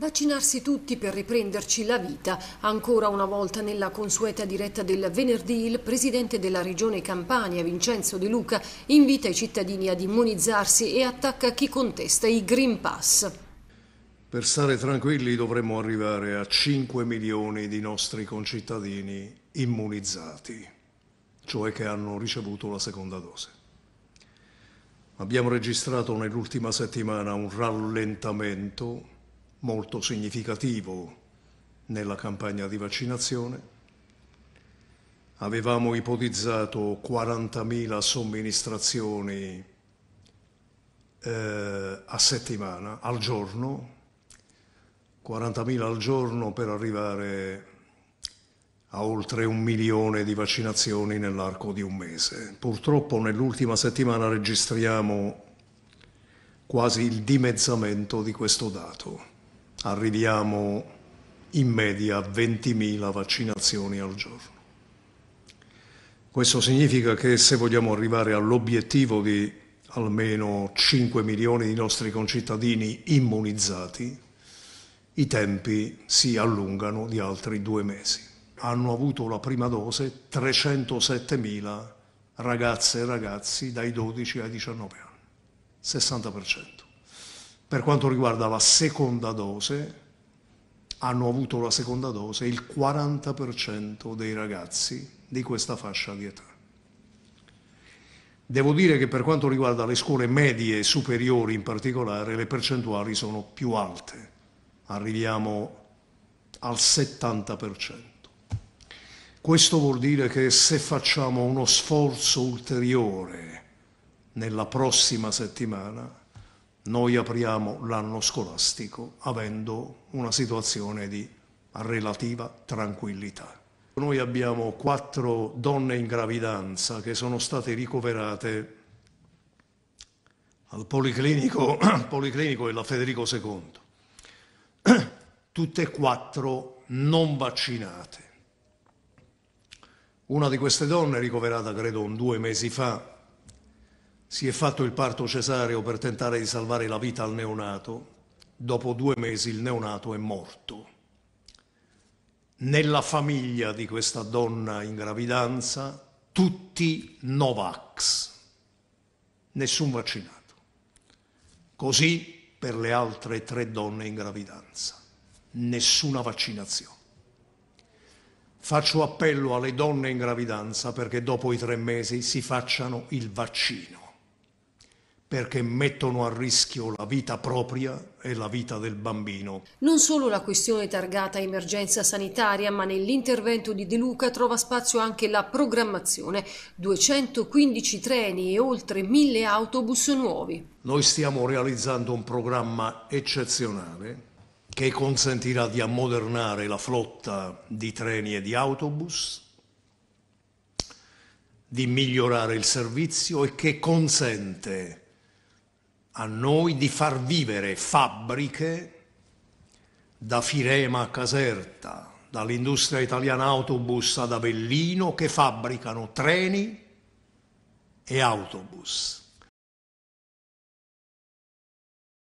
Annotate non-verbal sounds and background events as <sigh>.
Vaccinarsi tutti per riprenderci la vita. Ancora una volta nella consueta diretta del venerdì il presidente della regione Campania, Vincenzo De Luca, invita i cittadini ad immunizzarsi e attacca chi contesta i Green Pass. Per stare tranquilli dovremmo arrivare a 5 milioni di nostri concittadini immunizzati, cioè che hanno ricevuto la seconda dose. Abbiamo registrato nell'ultima settimana un rallentamento molto significativo nella campagna di vaccinazione. Avevamo ipotizzato 40.000 somministrazioni eh, a settimana, al giorno, 40.000 al giorno per arrivare a oltre un milione di vaccinazioni nell'arco di un mese. Purtroppo nell'ultima settimana registriamo quasi il dimezzamento di questo dato arriviamo in media a 20.000 vaccinazioni al giorno. Questo significa che se vogliamo arrivare all'obiettivo di almeno 5 milioni di nostri concittadini immunizzati, i tempi si allungano di altri due mesi. Hanno avuto la prima dose 307.000 ragazze e ragazzi dai 12 ai 19 anni, 60%. Per quanto riguarda la seconda dose, hanno avuto la seconda dose il 40% dei ragazzi di questa fascia di età. Devo dire che per quanto riguarda le scuole medie e superiori in particolare, le percentuali sono più alte, arriviamo al 70%. Questo vuol dire che se facciamo uno sforzo ulteriore nella prossima settimana, noi apriamo l'anno scolastico avendo una situazione di relativa tranquillità. Noi abbiamo quattro donne in gravidanza che sono state ricoverate al Policlinico, <clears throat> Policlinico e della Federico II, <clears throat> tutte e quattro non vaccinate. Una di queste donne, ricoverata credo un due mesi fa si è fatto il parto cesareo per tentare di salvare la vita al neonato. Dopo due mesi il neonato è morto. Nella famiglia di questa donna in gravidanza tutti Novax, nessun vaccinato. Così per le altre tre donne in gravidanza, nessuna vaccinazione. Faccio appello alle donne in gravidanza perché dopo i tre mesi si facciano il vaccino perché mettono a rischio la vita propria e la vita del bambino. Non solo la questione targata emergenza sanitaria, ma nell'intervento di De Luca trova spazio anche la programmazione, 215 treni e oltre 1000 autobus nuovi. Noi stiamo realizzando un programma eccezionale che consentirà di ammodernare la flotta di treni e di autobus, di migliorare il servizio e che consente a noi di far vivere fabbriche da Firema a Caserta, dall'industria italiana autobus ad Avellino che fabbricano treni e autobus.